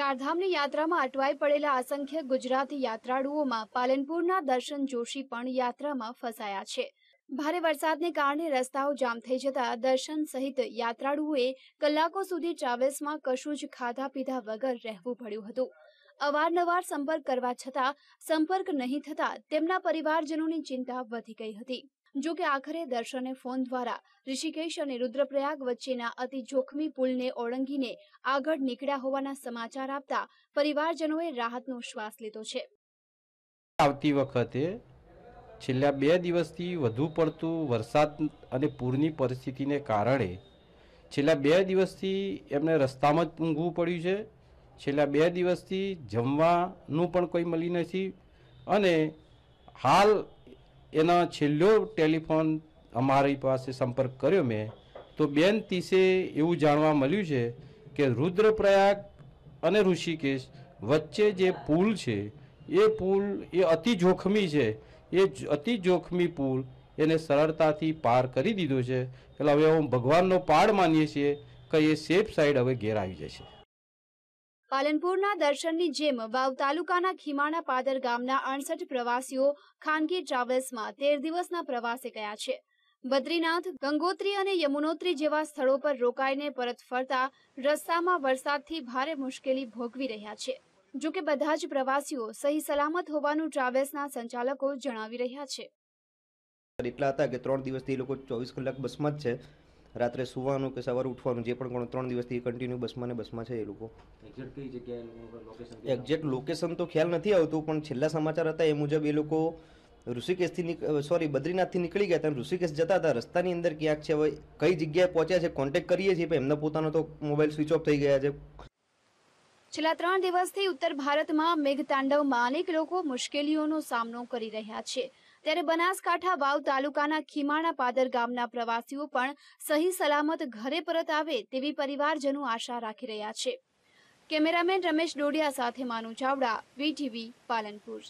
ચારધામની યાત્રામાં અટવાઈ પડેલા અસંખ્ય ગુજરાતી યાત્રાળુઓમાં પાલનપુરના દર્શન જોશી પણ યાત્રામાં ફસાયા છે ભારે વરસાદને કારણે રસ્તાઓ જામ થઈ જતા દર્શન સહિત યાત્રાળુઓએ કલાકો સુધી ટ્રાવેલ્સમાં કશું જ ખાધા પીધા વગર રહેવું પડ્યું હતું અવારનવાર સંપર્ક કરવા છતાં સંપર્ક નહીં થતા તેમના પરિવારજનોની ચિંતા વધી ગઈ હતી જો કે આખરે દર્શને ફોન દ્વારા ઋષિકેશ અને રુદ્રપ્રયાગ વચ્ચેના અતિ જોખમી પુલને ઓળંગીને આગળ નીકળ્યા હોવાના સમાચાર આપતા પરિવારજનોએ રાહતનો શ્વાસ લીધો છે આવતી વખતે છેલ્લા બે દિવસથી વધુ પડતું વરસાદ અને પૂરની પરિસ્થિતિને કારણે છેલ્લા બે દિવસથી એમને રસ્તામાં જ ઊંઘવું પડ્યું છે છેલ્લા બે દિવસથી જમવાનું પણ કોઈ મળી નથી અને હાલ એનો છેલ્લો ટેલિફોન અમારી પાસે સંપર્ક કર્યો મેં તો બેન તીસે એવું જાણવા મળ્યું છે કે રુદ્રપ્રયાગ અને ઋષિકેશ વચ્ચે જે પુલ છે એ પુલ એ અતિ જોખમી છે એ અતિ જોખમી પુલ એને સરળતાથી પાર કરી દીધો છે એટલે હવે હું ભગવાનનો પાડ માનીએ છીએ કે એ સેફ સાઈડ હવે ઘેર આવી જશે પાલનપુરના દર્શનની જેમ વાવ તાલુકાના ખીમાણા પાદર ગામના અડસઠ પ્રવાસીઓ ખાનગી ટ્રાવેલ્સમાં તેર દિવસના પ્રવાસે ગયા છે બદ્રીનાથ ગંગોત્રી અને યમુનોત્રી જેવા સ્થળો પર રોકાઈને પરત ફરતા રસ્તામાં વરસાદથી ભારે મુશ્કેલી ભોગવી રહ્યા છે જો કે બધા જ પ્રવાસીઓ સહી સલામત હોવાનું ટ્રાવેલ્સના સંચાલકો જણાવી રહ્યા છે એટલા હતા કે ત્રણ દિવસથી લોકો ચોવીસ કલાક બસમાં જ છે રાત્રે સુવાનું કે સવારે ઉઠવાનું જે પણ કોણ ત્રણ દિવસથી કન્ટિન્યુ બસમાં ને બસમાં છે એ લોકો એક્ઝેક્ટ લોકેશન તો ખ્યાલ નથી આવતું પણ છેલ્લા સમાચાર હતા એ મુજબ એ લોકો ઋષિકેશથી સોરી બદ્રીનાથથી નીકળી ગયા હતા ઋષિકેશ જતા હતા રસ્તાની અંદર ક્યાંક છે હવે કઈ જગ્યાએ પહોંચ્યા છે કોન્ટેક કરીએ છીએ પણ એમના પોતાનો તો મોબાઈલ સ્વિચ ઓફ થઈ ગયા છે છેલ્લા ત્રણ દિવસથી ઉત્તર ભારતમાં મેઘતાંડવમાં અનેક લોકો મુશ્કેલીઓનો સામનો કરી રહ્યા છે ત્યારે બનાસકાંઠા વાવ તાલુકાના ખીમાણા પાદર ગામના પ્રવાસીઓ પણ સહી સલામત ઘરે પરત આવે તેવી પરિવારજનો આશા રાખી રહ્યા છે કેમેરામેન રમેશ ડોડિયા સાથે માનુ ચાવડા વીટીવી પાલનપુર